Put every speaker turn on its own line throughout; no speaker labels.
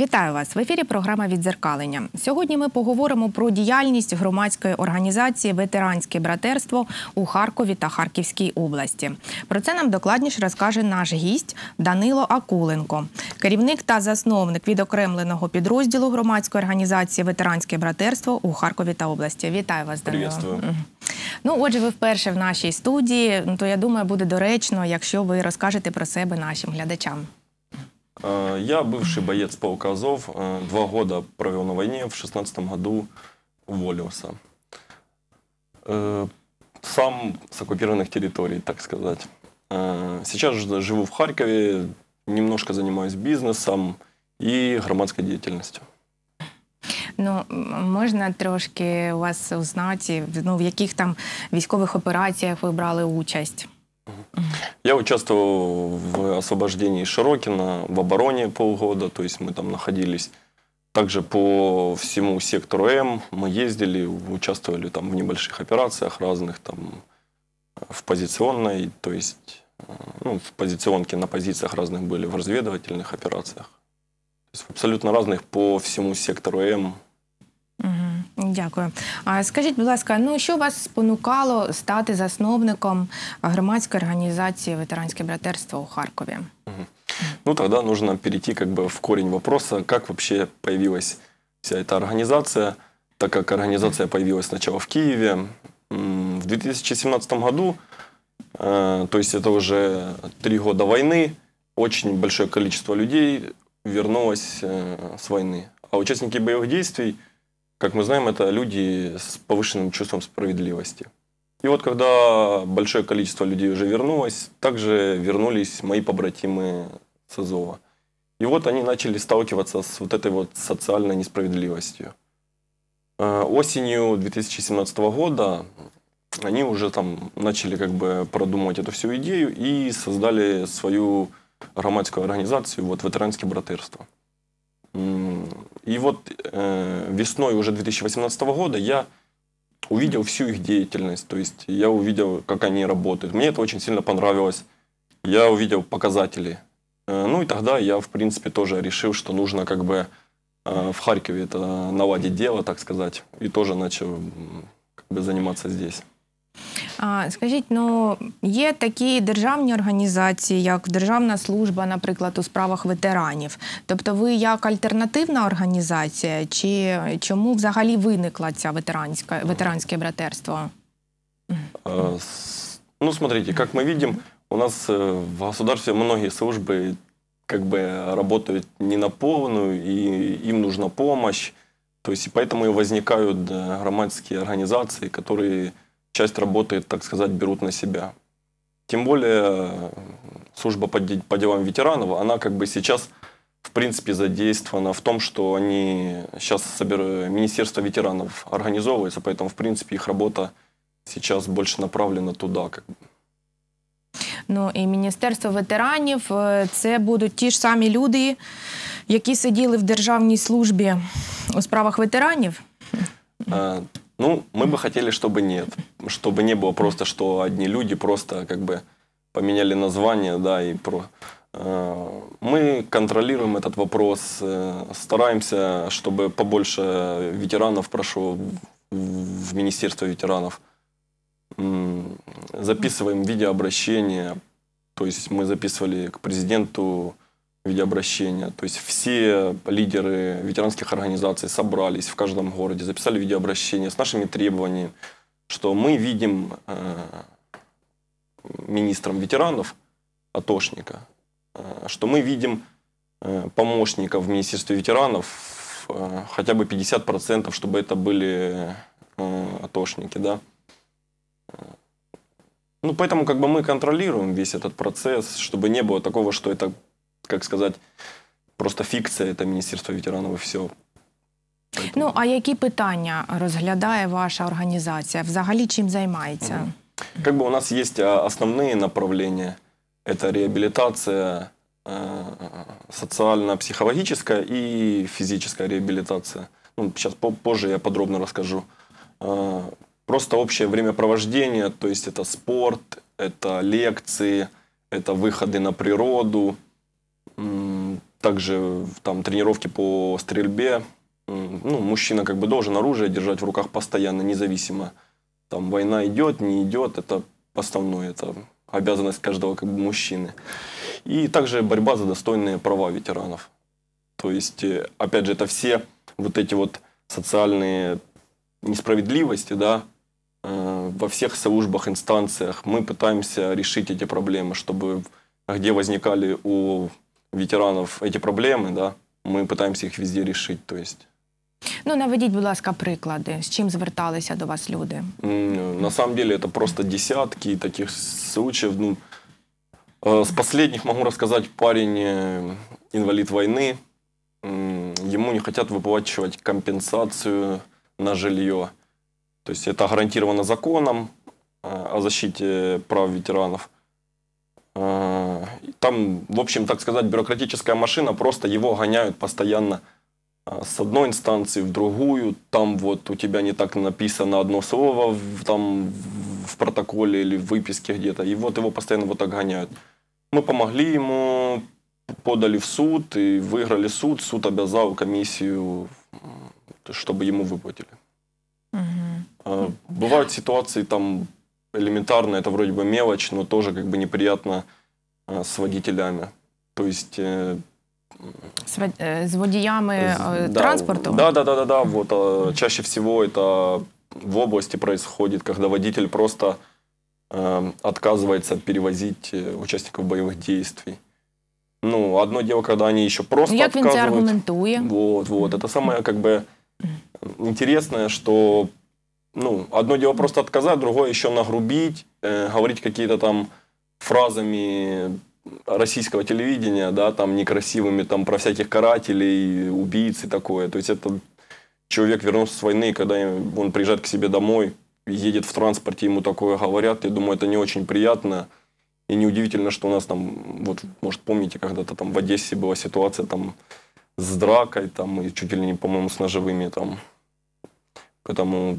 Вітаю вас в ефірі. Програма відзеркалення. Сьогодні ми поговоримо про діяльність громадської організації Ветеранське братерство у Харкові та Харківській області. Про це нам докладніше розкаже наш гість Данило Акуленко, керівник та засновник відокремленого підрозділу громадської організації Ветеранське братерство у Харкові та області. Вітаю вас, Данило. Ну, отже, ви вперше в нашій студії. Ну, то я думаю, буде доречно, якщо ви розкажете про себе нашим глядачам.
Е, я бывший боец полка Азов, е, два года провел на войне, в шестнадцатом году уволился. Е, сам с оккупированных территорий, так сказать. Сейчас живу в Харькове, немножко занимаюсь бизнесом и громадской деятельностью.
Ну, можна трошки у вас узнати, ну, в яких там військових операціях ви брали участь?
Я участвовал в освобождении Широкина, в обороне полгода, то есть мы там находились. Также по всему сектору М мы ездили, участвовали там в небольших операциях разных, там э, в позиционной, то есть э, ну, в позиционке на позициях разных были, в разведывательных операциях. То есть абсолютно разных по всему сектору М
Дякую. скажіть, будь ласка, ну що вас спонукало стати засновником громадської організації «Ветеранське братерство» у Харкові?
Ну тогда нужно перейти в корінь вопроса, як вообще появилась вся эта организация, так как організація появилась сначала в Києві в 2017 году, э, то есть уже три года війни, очень большое количество людей вернулось э, с а участники бойових действий – Как мы знаем, это люди с повышенным чувством справедливости. И вот когда большое количество людей уже вернулось, также вернулись мои побратимы с Азова. И вот они начали сталкиваться с вот этой вот социальной несправедливостью. Э, осенью 2017 года они уже там начали как бы продумывать эту всю идею и создали свою громадскую организацию, вот ветеранское братерство. И вот э, весной уже 2018 года я увидел всю их деятельность, то есть я увидел, как они работают. Мне это очень сильно понравилось. Я увидел показатели. Э, ну и тогда я, в принципе, тоже решил, что нужно как бы э, в Харькове это наладить дело, так сказать. И тоже начал как бы заниматься здесь.
Скажіть, ну є такі державні організації, як Державна служба, наприклад, у справах ветеранів. Тобто, ви як альтернативна організація, чи чому взагалі виникла ця ветеранська ветеранське братерство?
Е, ну, смотрите, як ми видим, у нас е, в государстве многие служби как бы работают не на повну, і їм нужна допомога. То есть, поэтому и возникают організації, які которые часть работы, так сказать, берут на себя. Тем более служба по, по делам ветеранов, она как бы сейчас в принципе задействована в том, что они сейчас собер... Министерство ветеранов организовывается, поэтому в принципе их работа сейчас больше направлена туда. Как бы.
Ну і Міністерство ветеранів це будуть ті ж самі люди, які сиділи в державній службі у справах ветеранів.
Ну, мы бы хотели, чтобы нет. Чтобы не было просто, что одни люди просто как бы поменяли название, да, и про... Э, мы контролируем этот вопрос, э, стараемся, чтобы побольше ветеранов прошло в Министерство ветеранов. Записываем видеообращения, то есть мы записывали к президенту виде обращения. То есть все лидеры ветеранских организаций собрались в каждом городе, записали видеообращение с нашими требованиями, что мы видим э, министром ветеранов, атошника, э, что мы видим э, помощника в Министерстве ветеранов э, хотя бы 50%, чтобы это были э, атошники. Да? Ну, поэтому как бы мы контролируем весь этот процесс, чтобы не было такого, что это как сказать, просто фікція та Міністерство ветеранів і все.
Ну, а які питання розглядає ваша організація? Взагалі чим займається?
Как бы у нас есть а, основные направления. Это реабилитация, э, социально-психологическая и физическая реабилитация. Ну, сейчас позже я подробно расскажу. Э, просто общее времяпровождение, то есть это спорт, это лекции, это выходы на природу, также там тренировки по стрельбе. Ну, мужчина как бы должен оружие держать в руках постоянно, независимо. Там война идет, не идет, это основное, это обязанность каждого как бы мужчины. И также борьба за достойные права ветеранов. То есть, э, опять же, это все вот эти вот социальные несправедливости, да, э, во всех службах, инстанциях мы пытаемся решить эти проблемы, чтобы где возникали у ветеранов эти проблемы, да, мы пытаемся их везде решить. То есть.
Ну, наведіть, будь ласка, приклади, з чим зверталися до вас люди?
На самом деле, это просто десятки таких случаев. Ну, э, с последних могу рассказать, парень э, инвалид войны, ему не хотят выплачивать компенсацию на жилье. То есть это гарантировано законом о защите прав ветеранов – Э, там, в общем, так сказать, бюрократическая машина, просто его гоняют постоянно э, с одной инстанции в другую, там вот у тебя не так написано одно слово в, там в протоколе или в выписке где-то, и вот его постоянно вот так гоняют. Мы помогли ему, подали в суд и выиграли суд, суд обязал комиссию, чтобы ему выплатили.
Угу.
Бывают ситуации там элементарно, это вроде бы мелочь, но тоже как бы неприятно э, с водителями. То есть... Э,
с, э, с водиями э, да, транспорта?
Да, да, да, да, да. Вот, чаще всего это в области происходит, когда водитель просто эм, отказывается перевозить участников боевых действий. Ну, одно дело, когда они еще просто Як отказывают. Як він це Вот, вот. Это самое, как бы, интересное, что ну, одно дело просто отказать, другое еще нагрубить, э, говорить какие-то там фразами российского телевидения, да, там некрасивыми, там про всяких карателей, убийц и такое. То есть это человек вернулся с войны, когда он приезжает к себе домой, едет в транспорте, ему такое говорят, я думаю, это не очень приятно. И неудивительно, что у нас там, вот, может, помните, когда-то там в Одессе была ситуация там с дракой, там, и чуть ли не, по-моему, с ножевыми там. Поэтому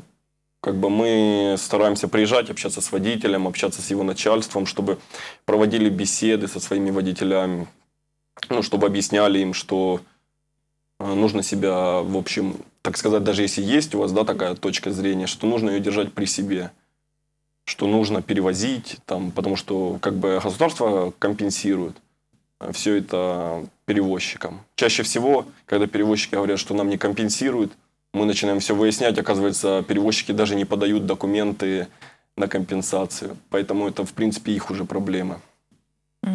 как бы мы стараемся приезжать, общаться с водителем, общаться с его начальством, чтобы проводили беседы со своими водителями, ну, чтобы объясняли им, что э, нужно себя, в общем, так сказать, даже если есть у вас да, такая точка зрения, что нужно ее держать при себе, что нужно перевозить, там, потому что как бы государство компенсирует э, все это перевозчикам. Чаще всего, когда перевозчики говорят, что нам не компенсируют, Мы начинаем все выяснять, оказывается, перевозчики даже не подают документы на компенсацию. Поэтому это, в принципе, их уже проблема.
Угу.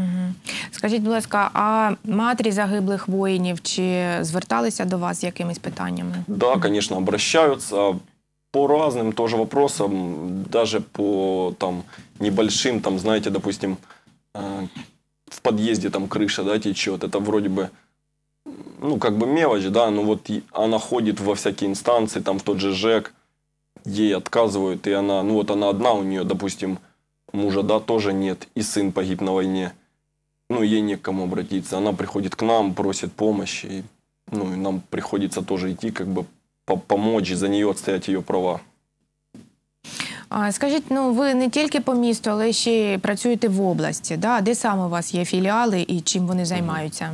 Скажіть, будь ласка, а матері загиблих воїнів чи зверталися до вас з якимись питаннями?
Да, конечно, обращаются по разным тоже вопросам, даже по там небольшим, там, знаете, допустим, э, в подъезде там крыша, да, течет. Это вроде бы ну, как бы мелочь, да, но вот она ходит во всякие инстанции, там, в тот же ЖЭК, ей отказывают, и она, ну, вот она одна у нее, допустим, мужа, да, тоже нет, и сын погиб на войне, ну, ей не к кому обратиться, она приходит к нам, просит помощи, и, ну, и нам приходится тоже идти, как бы, по помочь за нее отстоять ее права.
А, Скажіть, ну ви не тільки по місту, але ще працюєте в області. Да? Де саме у вас є філіали і чим вони займаються?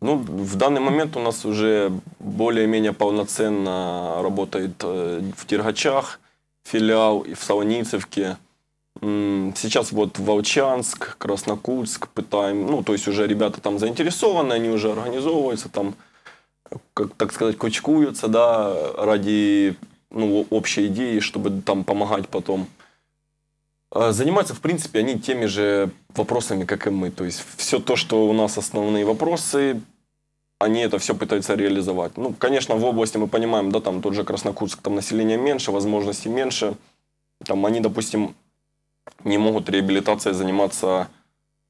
Ну, в данный момент у нас уже более-менее полноценно работает э, в Тиргачах филиал и в Солоницевке. Сейчас вот Волчанск, Краснокутск пытаем, ну, то есть уже ребята там заинтересованы, они уже организовываются, там, как, так сказать, кучкуются, да, ради, ну, общей идеи, чтобы там помогать потом. А, занимаются, в принципе, они теми же вопросами, как и мы. То есть все то, что у нас основные вопросы, они это все пытаются реализовать. Ну, конечно, в области мы понимаем, да, там тот же Краснокутск, там население меньше, возможностей меньше. Там они, допустим, не могут реабилитацией заниматься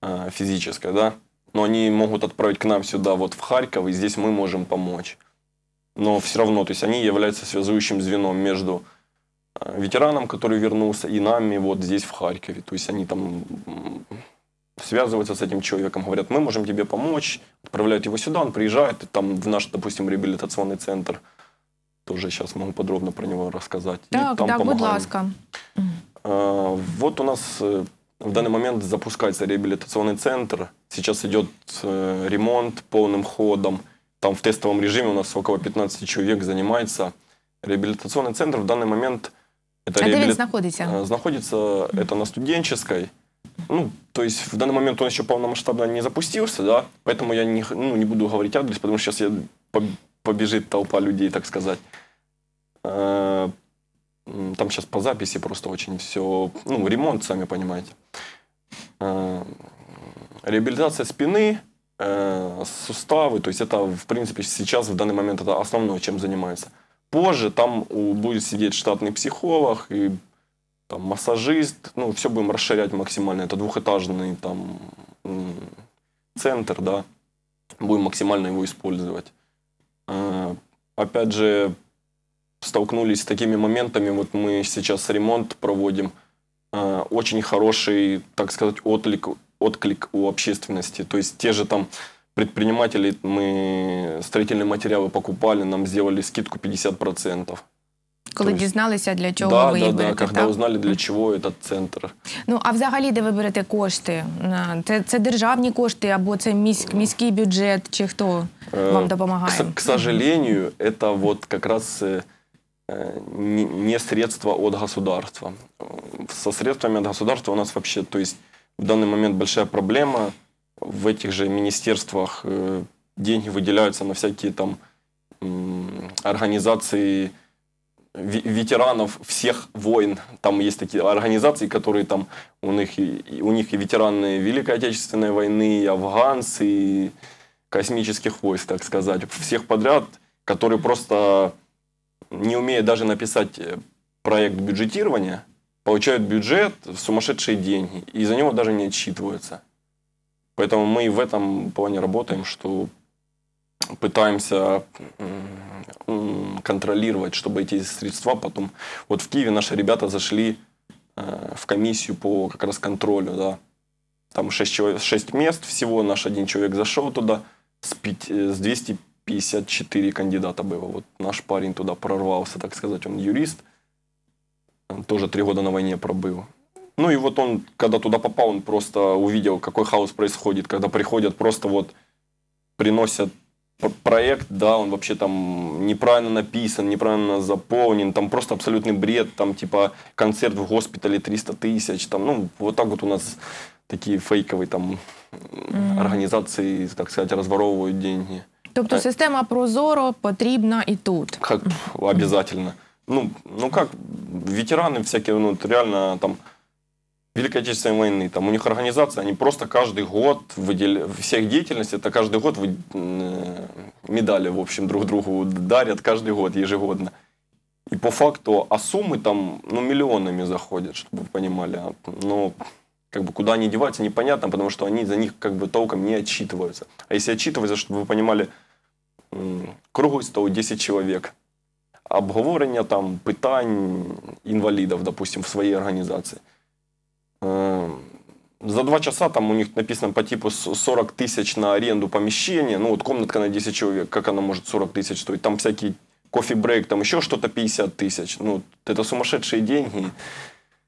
э, физической, да, но они могут отправить к нам сюда, вот в Харьков, и здесь мы можем помочь. Но все равно, то есть они являются связующим звеном между Э, ветеранам, который вернулся, и нами вот здесь, в Харькове. То есть они там связываются с этим человеком, говорят, мы можем тебе помочь, отправляют его сюда, он приезжает там в наш, допустим, реабилитационный центр. Тоже сейчас могу подробно про него рассказать. Так, и там так, помогаем. будь ласка. Э, вот у нас э, в данный момент запускается реабилитационный центр. Сейчас идет ремонт полным ходом. Там в тестовом режиме у нас около 15 человек занимается. Реабилитационный центр в данный момент это а реабилит... где вы
знаходите?
Знаходится э, это на студенческой. Ну, то есть в данный момент он еще полномасштабно не запустился, да, поэтому я не, ну, не буду говорить адрес, потому что сейчас я побежит толпа людей, так сказать. Э, там сейчас по записи просто очень все, ну, ремонт, сами понимаете. Э, реабилитация спины, суставы, то есть это, в принципе, сейчас в данный момент это основное, чем занимается позже там будет сидеть штатный психолог и там массажист, ну, все будем расширять максимально. Это двухэтажный там центр, да, будем максимально его использовать. А, опять же, столкнулись с такими моментами, вот мы сейчас ремонт проводим, а, очень хороший, так сказать, отклик, отклик у общественности. То есть те же там предпринимателей мы строительные материалы покупали, нам сделали скидку 50%. процентов.
Коли есть, дізналися, для чого да, ви да, їх да, Когда коли
узнали, для чого этот центр.
Ну, а взагалі, де ви берете кошти? Це, це державні кошти або це місь, міський бюджет, чи хто вам допомагає? К, к
сожалению, это вот как раз э, не, не средства от государства. Со средствами от государства у нас вообще, то есть в данный момент большая проблема – в этих же министерствах э, деньги выделяются на всякие там организации ветеранов всех войн. Там есть такие организации, которые там у них, у них и ветераны Великой Отечественной войны, и афганцы, и космических войск, так сказать, всех подряд, которые просто не умея даже написать э, проект бюджетирования, получают бюджет, сумасшедшие деньги, и за него даже не отчитываются. Поэтому мы и в этом плане работаем, что пытаемся контролировать, чтобы эти средства потом... Вот в Киеве наши ребята зашли э, в комиссию по как раз контролю, да. Там 6, человек, 6 мест всего, наш один человек зашел туда, с, 5, э, с 254 кандидата было. Вот наш парень туда прорвался, так сказать, он юрист, тоже три года на войне пробыл. Ну и вот он, когда туда попал, он просто увидел, какой хаос происходит, когда приходят просто вот приносят проект, да, он вообще там неправильно написан, неправильно заполнен, там просто абсолютный бред, там типа концерт в госпитале 300 тысяч, там, ну, вот так вот у нас такие фейковые там mm-hmm. організації, так сказать, разворовывают деньги.
Тобто а система Прозоро потрібна і тут.
Как обязательно. Ну, ну как ветераны всякие, ну, реально там Великой Отечественной войны. Там у них организация, они просто каждый год выделяют, всех деятельности, это каждый год вы... Э, медали, в общем, друг другу дарят каждый год, ежегодно. И по факту, а суммы там, ну, миллионами заходят, чтобы вы понимали. А, Но ну, как бы куда они деваются, непонятно, потому что они за них как бы толком не отчитываются. А если отчитываются, чтобы вы понимали, круглый стол 10 человек, обговорення там питань инвалидов, допустим, в своей организации. Э, за два часа там у них написано по типу 40 тысяч на аренду помещения. Ну вот комнатка на 10 человек, как она может 40 тысяч стоить? Там всякие кофе-брейк, там еще что-то 50 тысяч. Ну это сумасшедшие деньги,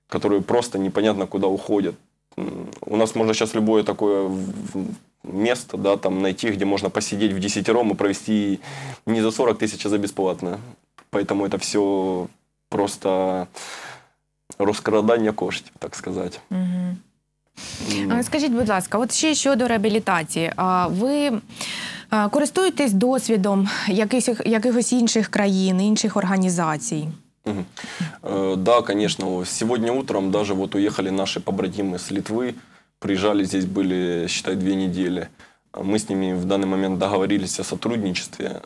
которые просто непонятно куда уходят. У нас можно сейчас любое такое место, да, там найти, где можно посидеть в десятером и провести не за 40 тысяч, а за бесплатно. Поэтому это все просто розкрадання коштів, так сказати.
Угу. Скажіть, будь ласка, от ще щодо реабілітації. Ви користуєтесь досвідом якихось, якихось інших країн, інших організацій? Угу.
звісно. Е, да, конечно. утром даже вот уехали наши побратимы с Литвы, приезжали здесь были, считай, две недели. Мы с ними в данный момент договорились о сотрудничестве.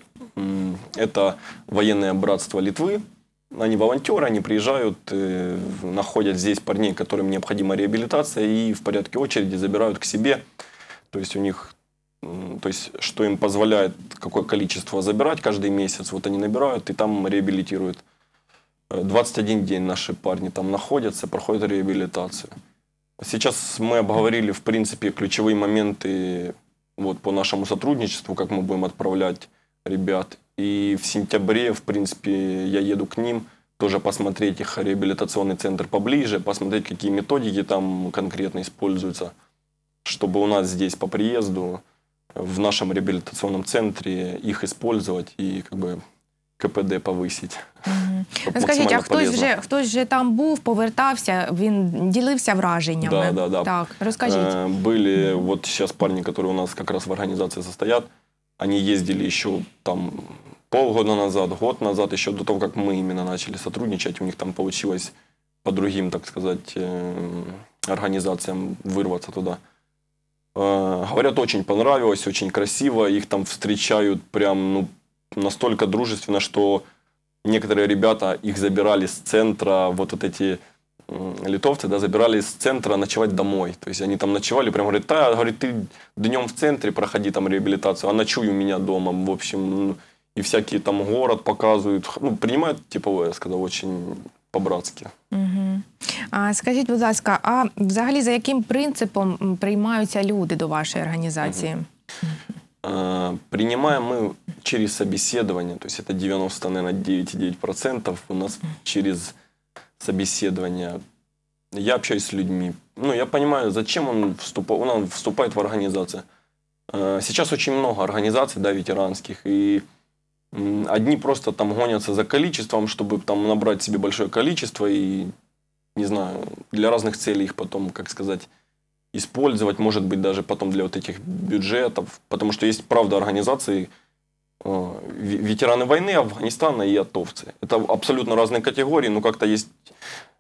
Это военное братство Литвы, Они волонтеры, они приезжают, э, находят здесь парней, которым необходима реабилитация, и в порядке очереди забирают к себе. То есть у них, то есть что им позволяет, какое количество забирать каждый месяц, вот они набирают и там реабилитируют. 21 э, день наши парни там находятся, проходят реабилитацию. Сейчас мы обговорили, в принципе, ключевые моменты вот, по нашему сотрудничеству, как мы будем отправлять ребят. И в сентябре, в принципе, я еду к ним тоже посмотреть их реабилитационный центр поближе, посмотреть, какие методики там конкретно используются, чтобы у нас здесь по приезду в нашем реабилитационном центре их использовать и как бы КПД повысить. Угу. Ну, Скажіть, а хтось полезно.
хтось же там був, повертався, він ділився враженнями. Да, да, да. Так, розкажіть.
были вот сейчас парни, которые у нас как раз в организации состоят, они ездили еще там полгода назад, год назад, еще до того, как мы именно начали сотрудничать, у них там получилось по другим, так сказать, э, организациям вырваться туда. Э, говорят, очень понравилось, очень красиво, их там встречают прям ну, настолько дружественно, что некоторые ребята их забирали с центра, вот, вот эти литовцы, да, забирали с центра ночевать домой. То есть они там ночевали, прям говорят, да, говорит, ты днем в центре проходи там реабилитацию, а ночуй у меня дома. В общем, ну, и всякие там город показывают. Ну, принимают типове, я сказав, очень по-братськи.
Угу. А скажіть, будь ласка, а взагалі за яким принципом приймаються люди до вашей организации
Угу. А, принимаем мы через собеседование, то есть это 90, наверное, 9,9%. У нас через собеседование я общаюсь с людьми. Ну, я понимаю, зачем он вступает, он вступает в организацию. А, сейчас очень много организаций, да, ветеранских, и Одни просто там гонятся за количеством, чтобы там набрать себе большое количество и, не знаю, для разных целей их потом, как сказать, использовать, может быть, даже потом для вот этих бюджетов. Потому что есть, правда, организации, э, ветераны войны Афганистана и атовцы. Это абсолютно разные категории, но как-то есть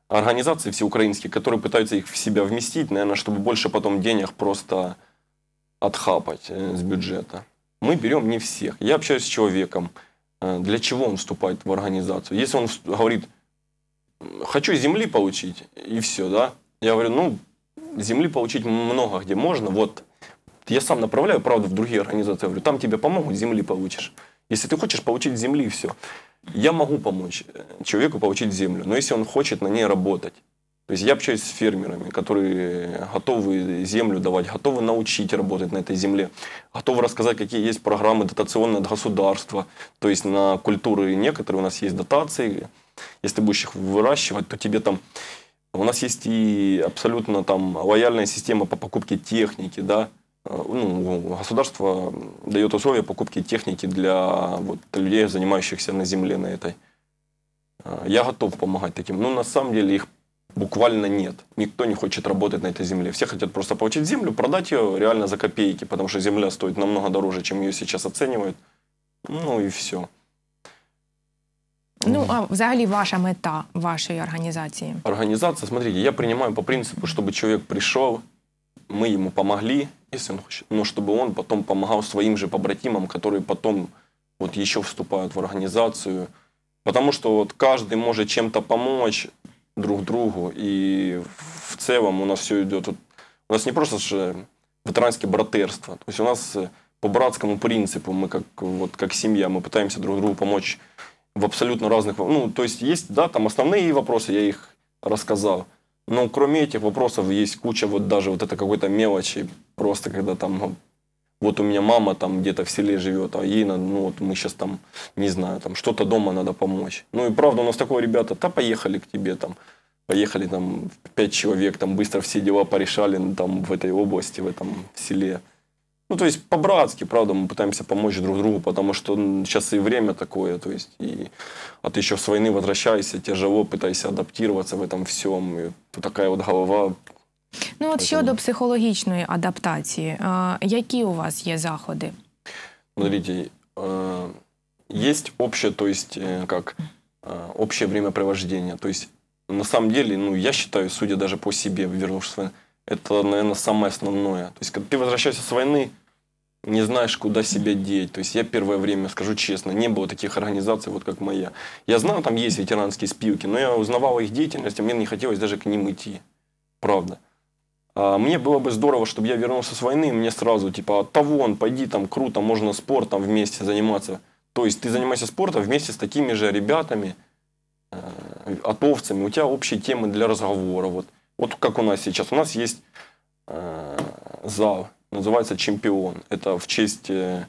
организации всеукраинские, которые пытаются их в себя вместить, наверное, чтобы больше потом денег просто отхапать э, с бюджета мы берем не всех. Я общаюсь с человеком, э, для чего он вступает в организацию. Если он говорит, хочу земли получить, и все, да, я говорю, ну, земли получить много где можно, вот, я сам направляю, правда, в другие организации, я говорю, там тебе помогут, земли получишь. Если ты хочешь получить земли, все. Я могу помочь э, человеку получить землю, но если он хочет на ней работать, то есть я общаюсь с фермерами, которые готовы землю давать, готовы научить работать на этой земле, готовы рассказать, какие есть программы дотационные от государства. То есть на культуры некоторые у нас есть дотации. Если ты будешь их выращивать, то тебе там... У нас есть и абсолютно там лояльная система по покупке техники, да, э, ну, государство дает условия покупки техники для вот, людей, занимающихся на земле на этой. Э, я готов помогать таким. Но ну, на самом деле их буквально нет. Никто не хочет работать на этой земле. Все хотят просто получить землю, продать ее реально за копейки, потому что земля стоит намного дороже, чем ее сейчас оценивают. Ну и все.
Ну, а взагалі ваша мета вашей организации?
Организация, смотрите, я принимаю по принципу, чтобы человек пришел, мы ему помогли, если ну, он хочет, но чтобы он потом помогал своим же побратимам, которые потом вот еще вступают в организацию. Потому что вот каждый может чем-то помочь, друг другу. И в целом у нас все идет... У нас не просто же ветеранские братерство То есть у нас э, по братскому принципу мы как, вот, как семья, мы пытаемся друг другу помочь в абсолютно разных... Ну, то есть есть, да, там основные вопросы, я их рассказал. Но кроме этих вопросов есть куча вот даже вот это какой-то мелочи, просто когда там ну, вот у меня мама там где-то в селе живет, а ей надо, ну вот мы сейчас там, не знаю, там что-то дома надо помочь. Ну и правда, у нас такое, ребята, да поехали к тебе там, поехали там пять человек, там быстро все дела порешали ну, там в этой области, в этом селе. Ну, то есть, по-братски, правда, мы пытаемся помочь друг другу, потому что сейчас и время такое, то есть, и, а ты еще с войны возвращаешься, тяжело, пытаешься адаптироваться в этом всем, и такая вот голова
ну от щодо психологічної адаптації, які у вас є заходи?
Смотрите, есть общее, то есть как общее времяпровождение. То есть на самом деле, ну я считаю, судя даже по себе, вернувшись, это, наверное, самое основное. То есть когда ты возвращаешься с войны, не знаешь, куда себя деть. То есть я первое время, скажу честно, не было таких организаций, вот как моя. Я знал, там есть ветеранские спилки, но я узнавал их деятельность, а мне не хотелось даже к ним идти. Правда. А, мне было бы здорово, чтобы я вернулся с войны, мне сразу, типа, «А, того он, пойди там, круто, можно спортом вместе заниматься. То есть ты занимаешься спортом вместе с такими же ребятами, э, атовцами, у тебя общие темы для разговора. Вот, вот как у нас сейчас. У нас есть э, зал, называется «Чемпион». Это в честь э,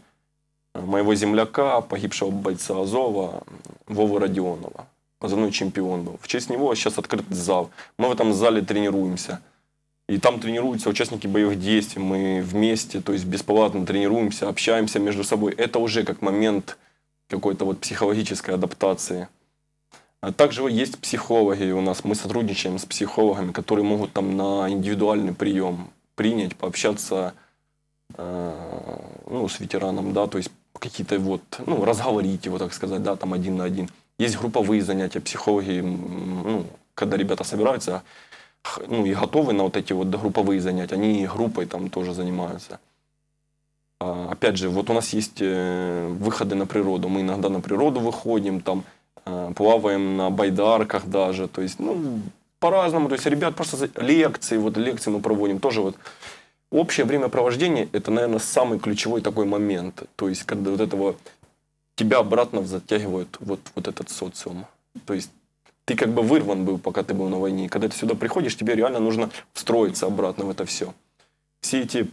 моего земляка, погибшего бойца Азова, Вовы Родионова. Позывной «Чемпион» был. В честь него сейчас открыт зал. Мы в этом зале тренируемся – и там тренируются участники боевых действий, мы вместе, то есть бесплатно тренируемся, общаемся между собой. Это уже как момент какой-то вот психологической адаптации. А также есть психологи у нас, мы сотрудничаем с психологами, которые могут там на индивидуальный прием принять, пообщаться э, ну, с ветераном, да, то есть какие-то вот, ну, разговорить его, так сказать, да, там один на один. Есть групповые занятия, психологи, ну, когда ребята собираются, ну, и готовы на вот эти вот групповые занятия, они группой там тоже занимаются. А, опять же, вот у нас есть выходы на природу, мы иногда на природу выходим, там плаваем на байдарках даже, то есть, ну, по-разному, то есть, ребят просто лекции, вот лекции мы проводим, тоже вот общее времяпровождение – это, наверное, самый ключевой такой момент, то есть, когда вот этого тебя обратно затягивают вот, вот этот социум. То есть ты как бы вырван был, пока ты был на войне. И когда ты сюда приходишь, тебе реально нужно встроиться обратно в это все. Все эти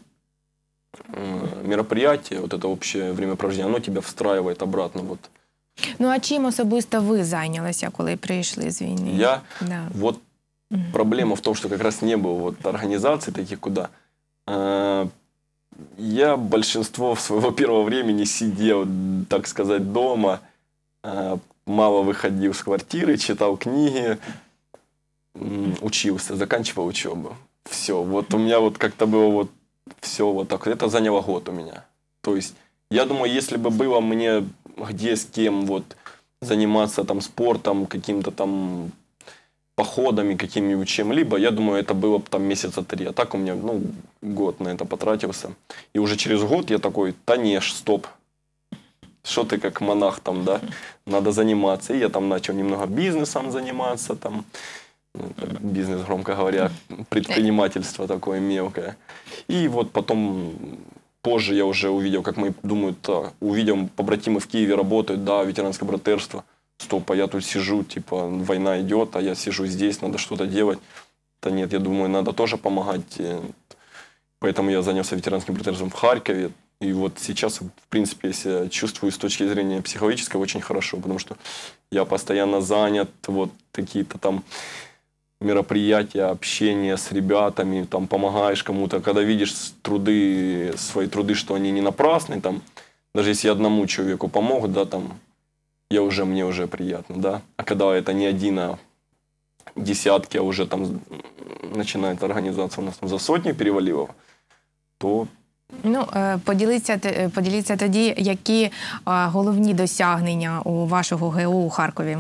э, мероприятия, вот это общее времяпровождение, оно тебя встраивает обратно. Вот.
Ну а чим особисто вы зайнялися, а коли прийшли з війни?
Я? Да. Вот проблема в том, что как раз не было вот организаций таких, куда... Э, я большинство своего первого времени сидел, так сказать, дома, э, мало выходил с квартиры, читал книги, учился, заканчивал учебу. Все, вот у меня вот как-то было вот все вот так. Это заняло год у меня. То есть, я думаю, если бы было мне где с кем вот заниматься там спортом, каким-то там походами какими-нибудь чем-либо, я думаю, это было бы там месяца три. А так у меня, ну, год на это потратился. И уже через год я такой, да не, стоп, что ты как монах там, да, надо заниматься. И я там начал немного бизнесом заниматься, ну, там, бизнес, громко говоря, предпринимательство такое мелкое. И вот потом позже я уже увидел, как мы думают, а, увидим, побратимы в Киеве работают, да, ветеранское братерство. Стоп, а я тут сижу, типа, война идет, а я сижу здесь, надо что-то делать. Да нет, я думаю, надо тоже помогать. Поэтому я занялся ветеранским братерством в Харькове. И вот сейчас, в принципе, я себя чувствую с точки зрения психологического очень хорошо, потому что я постоянно занят, вот какие-то там мероприятия, общение с ребятами, там помогаешь кому-то, когда видишь труды, свои труды, что они не напрасны, там, даже если я одному человеку помог, да, там, я уже, мне уже приятно, да. А когда это не один, а десятки, а уже там начинает организация у нас там за сотни перевалило, то
ну, поділіться поділіться тоді, які головні досягнення у вашого ГУ у Харкові.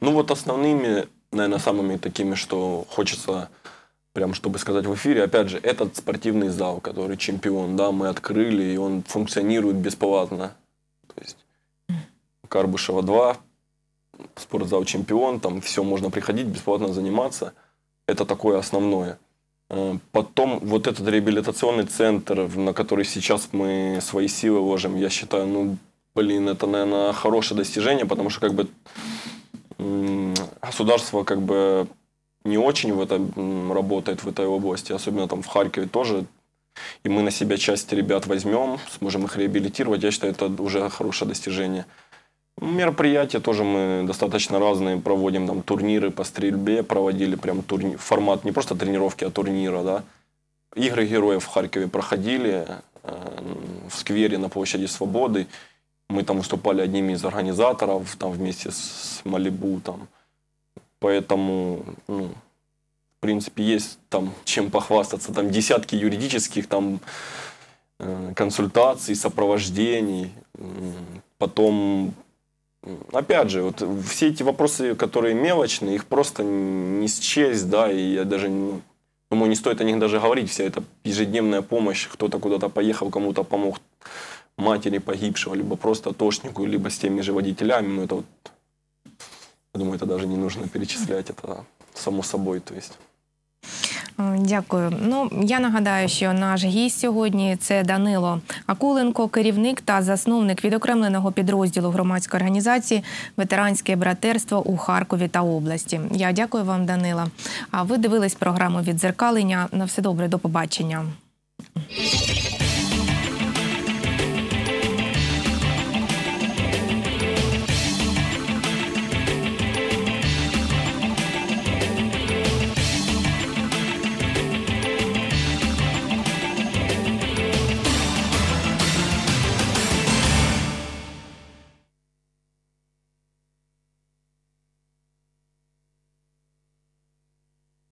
Ну вот основными, наверное, самыми такими, что хочется прямо, чтобы сказать в эфире, опять же, этот спортивный зал, который чемпион, да, мы открыли, и он функционирует бесплатно. То есть Карбышева 2, спортзал чемпион, там все можно приходить, бесплатно заниматься. Это такое основное. Э, потом вот этот реабилитационный центр, на который сейчас мы свои силы ложим, я считаю, ну, блин, это, наверное, хорошее достижение, потому что как бы государство как бы не очень в этом работает в этой области, особенно там в Харькове тоже. И мы на себя часть ребят возьмем, сможем их реабилитировать. Я считаю, это уже хорошее достижение. Мероприятия тоже мы достаточно разные проводим, там турниры по стрельбе, проводили прям турни... формат не просто тренировки, а турнира, да. Игры героев в Харькове проходили э, в сквере на площади Свободы. Мы там выступали одними из организаторов, там вместе с Малибу, там. Поэтому, ну, в принципе, есть там чем похвастаться. Там десятки юридических там э, консультаций, сопровождений. Потом Опять же, вот все эти вопросы, которые мелочные, их просто не счесть, да, и я даже ну, думаю, не стоит о них даже говорить. Вся эта ежедневная помощь, кто-то куда-то поехал, кому-то помог матери погибшего, либо просто тошнику, либо с теми же водителями, ну это вот, я думаю, это даже не нужно перечислять, это само собой, то есть.
Е, дякую. Ну я нагадаю, що наш гість сьогодні це Данило Акуленко, керівник та засновник відокремленого підрозділу громадської організації Ветеранське братерство у Харкові та області. Я дякую вам, Данила. А ви дивились програму відзеркалення. На все добре, до побачення.